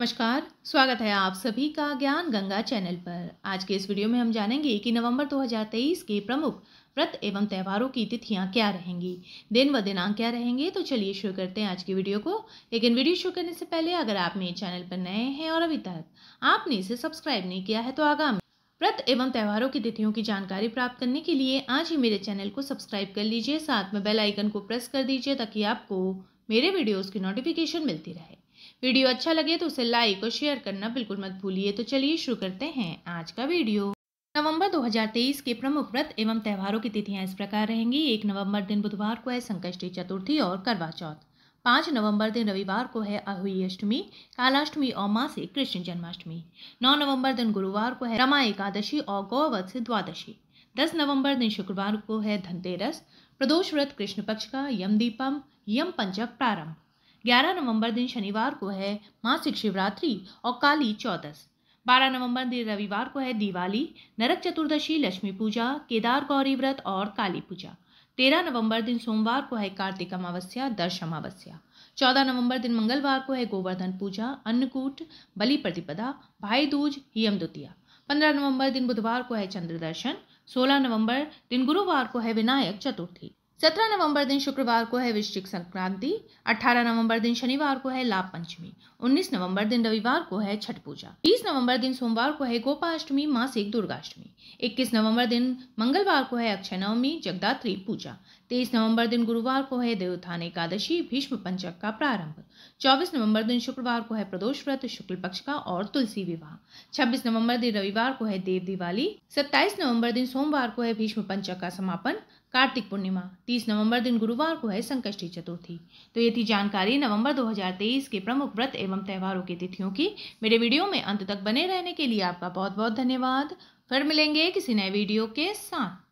नमस्कार स्वागत है आप सभी का ज्ञान गंगा चैनल पर आज के इस वीडियो में हम जानेंगे कि नवंबर 2023 के प्रमुख व्रत एवं त्योहारों की तिथियां क्या रहेंगी दिन व दिनांक क्या रहेंगे तो चलिए शुरू करते हैं आज की वीडियो को लेकिन वीडियो शुरू करने से पहले अगर आप मेरे चैनल पर नए हैं और अभी तक आपने इसे सब्सक्राइब नहीं किया है तो आगामी व्रत एवं त्योहारों की तिथियों की जानकारी प्राप्त करने के लिए आज ही मेरे चैनल को सब्सक्राइब कर लीजिए साथ में बेल आइकन को प्रेस कर दीजिए ताकि आपको मेरे वीडियोज़ की नोटिफिकेशन मिलती रहे वीडियो अच्छा लगे तो उसे लाइक और शेयर करना बिल्कुल मत भूलिए तो चलिए शुरू करते हैं आज का वीडियो नवंबर 2023 के प्रमुख व्रत एवं त्योहारों की तिथियां इस प्रकार रहेंगी एक नवंबर दिन बुधवार को है संकष्टी चतुर्थी और करवा चौथ पाँच नवंबर दिन रविवार को है अहुई अष्टमी कालाष्टमी और मासी कृष्ण जन्माष्टमी नौ नवंबर दिन गुरुवार को है रमा एकादशी और गौवत्स द्वादशी दस नवंबर दिन शुक्रवार को है धनतेरस प्रदोष व्रत कृष्ण पक्ष का यम दीपम यम पंचक प्रारंभ ग्यारह नवंबर दिन शनिवार को है मासिक शिवरात्रि और काली चौदस बारह नवंबर दिन रविवार को है दिवाली नरक चतुर्दशी लक्ष्मी पूजा केदार गौरी व्रत और काली पूजा तेरह नवंबर दिन सोमवार को है कार्तिक अमावस्या दर्श अमावस्या चौदह नवंबर दिन मंगलवार को है गोवर्धन पूजा अन्नकूट बलि प्रतिपदा भाई दूज यम द्वितीया पंद्रह नवंबर दिन बुधवार को है चंद्र दर्शन सोलह नवंबर दिन गुरुवार को है विनायक चतुर्थी सत्रह नवंबर दिन शुक्रवार को है वृश्चिक संक्रांति अठारह नवंबर दिन शनिवार को है लाभ पंचमी उन्नीस नवंबर दिन रविवार को है छठ पूजा बीस नवंबर दिन सोमवार को है गोपाष्टमी मासिक दुर्गाष्टमी इक्कीस नवंबर दिन मंगलवार को है अक्षय नवमी जगदात्री पूजा तेईस नवंबर दिन गुरुवार को है देवोत्थान एकादशी भीष्म पंचक का प्रारंभ चौबीस नवंबर दिन शुक्रवार को है प्रदोष व्रत शुक्ल पक्ष का और तुलसी विवाह छब्बीस नवंबर दिन रविवार को है देव दिवाली सत्ताईस नवंबर दिन सोमवार को है भीष्म पंचक का समापन कार्तिक पूर्णिमा तीस नवंबर दिन गुरुवार को है संकष्टी चतुर्थी तो ये थी जानकारी नवंबर 2023 के प्रमुख व्रत एवं त्योहारों की तिथियों की मेरे वीडियो में अंत तक बने रहने के लिए आपका बहुत बहुत धन्यवाद फिर मिलेंगे किसी नए वीडियो के साथ